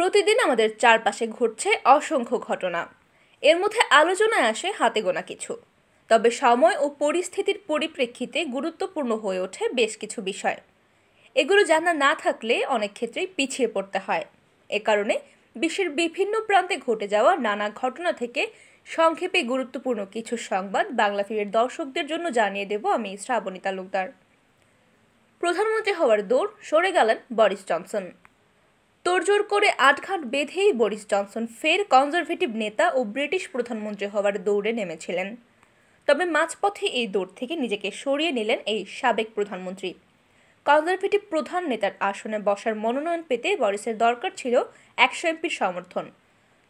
প্রতিদিন আমাদের চারপাশে ঘটছে অসংখ্য ঘটনা এর মধ্যে আলোচনায় আসে হাতে গোনা কিছু তবে সময় ও পরিস্থিতির পরিপ্রেক্ষিতে গুরুত্বপূর্ণ হয়ে ওঠে বেশ কিছু বিষয় এগুলো জানা না থাকলে অনেক ক্ষেত্রেই পিছিয়ে পড়তে হয় এ কারণে বিশ্বের বিভিন্ন প্রান্তে ঘটে যাওয়া নানা ঘটনা থেকে সংক্ষেপে গুরুত্বপূর্ণ কিছু সংবাদ বাংলা ফিরের দর্শকদের জন্য জানিয়ে দেব আমি শ্রাবণী তালুকদার প্রধানমন্ত্রী হওয়ার দৌড় সরে গেলেন বরিস জনসন তোড়জোড় করে আটঘাট বেঁধেই বরিস জনসন ফের কনজারভেটিভ নেতা ও ব্রিটিশ প্রধানমন্ত্রী হওয়ার দৌড়ে নেমেছিলেন তবে মাঝপথে এই দৌড় থেকে নিজেকে সরিয়ে নিলেন এই সাবেক প্রধানমন্ত্রী কনজারভেটিভ প্রধান নেতার আসনে বসার মনোনয়ন পেতে বরিসের দরকার ছিল একশো এমপির সমর্থন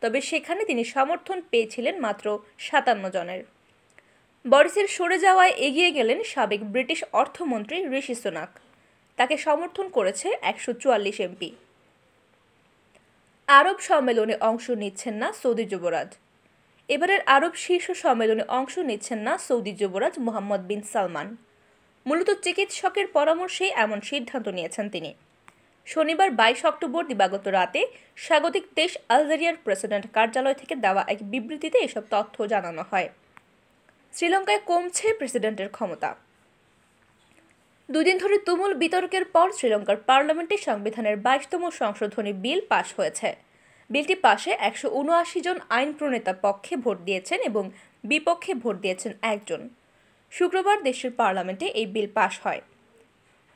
তবে সেখানে তিনি সমর্থন পেয়েছিলেন মাত্র সাতান্ন জনের বরিসের সরে যাওয়ায় এগিয়ে গেলেন সাবেক ব্রিটিশ অর্থমন্ত্রী ঋষি সোনাক তাকে সমর্থন করেছে একশো চুয়াল্লিশ এমপি আরব সম্মেলনে অংশ নিচ্ছেন না সৌদি যুবরাজ এবারের আরব শীর্ষ সম্মেলনে অংশ নিচ্ছেন না সৌদি যুবরাজ মোহাম্মদ বিন সালমান মূলত চিকিৎসকের পরামর্শে এমন সিদ্ধান্ত নিয়েছেন তিনি শনিবার বাইশ অক্টোবর দিবাগত রাতে স্বাগতিক দেশ আলজেরিয়ার প্রেসিডেন্ট কার্যালয় থেকে দেওয়া এক বিবৃতিতে এসব তথ্য জানানো হয় শ্রীলঙ্কায় কমছে প্রেসিডেন্টের ক্ষমতা দুদিন ধরে তুমুল বিতর্কের পর শ্রীলঙ্কার পার্লামেন্টে সংবিধানের বাইশতম সংশোধনী বিল পাশ হয়েছে বিলটি পাশে একশো উনআশি জন আইন প্রণেতা পক্ষে ভোট দিয়েছেন এবং বিপক্ষে ভোট দিয়েছেন একজন শুক্রবার দেশের পার্লামেন্টে এই বিল পাশ হয়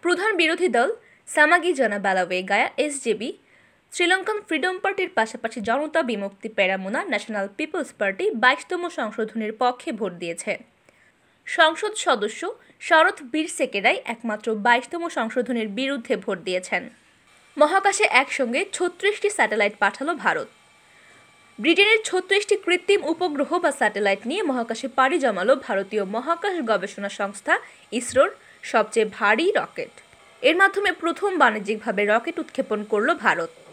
প্রধান বিরোধী দল Samagi Balawegaya SJB Sri Lankan Freedom পার্টির পাশাপাশি Janatha Vimukthi Peramuna National People's Party বাইশতম সংশোধনীর পক্ষে ভোট দিয়েছে সংসদ সদস্য শরৎ বীরসেকেরাই একমাত্র বাইশতম সংশোধনের বিরুদ্ধে ভোট দিয়েছেন মহাকাশে একসঙ্গে ছত্রিশটি স্যাটেলাইট পাঠালো ভারত ব্রিটেনের ছত্রিশটি কৃত্রিম উপগ্রহ বা স্যাটেলাইট নিয়ে মহাকাশে পাড়ি জমালো ভারতীয় মহাকাশ গবেষণা সংস্থা ইসরোর সবচেয়ে ভারী রকেট এর মাধ্যমে প্রথম বাণিজ্যিকভাবে রকেট উৎক্ষেপণ করল ভারত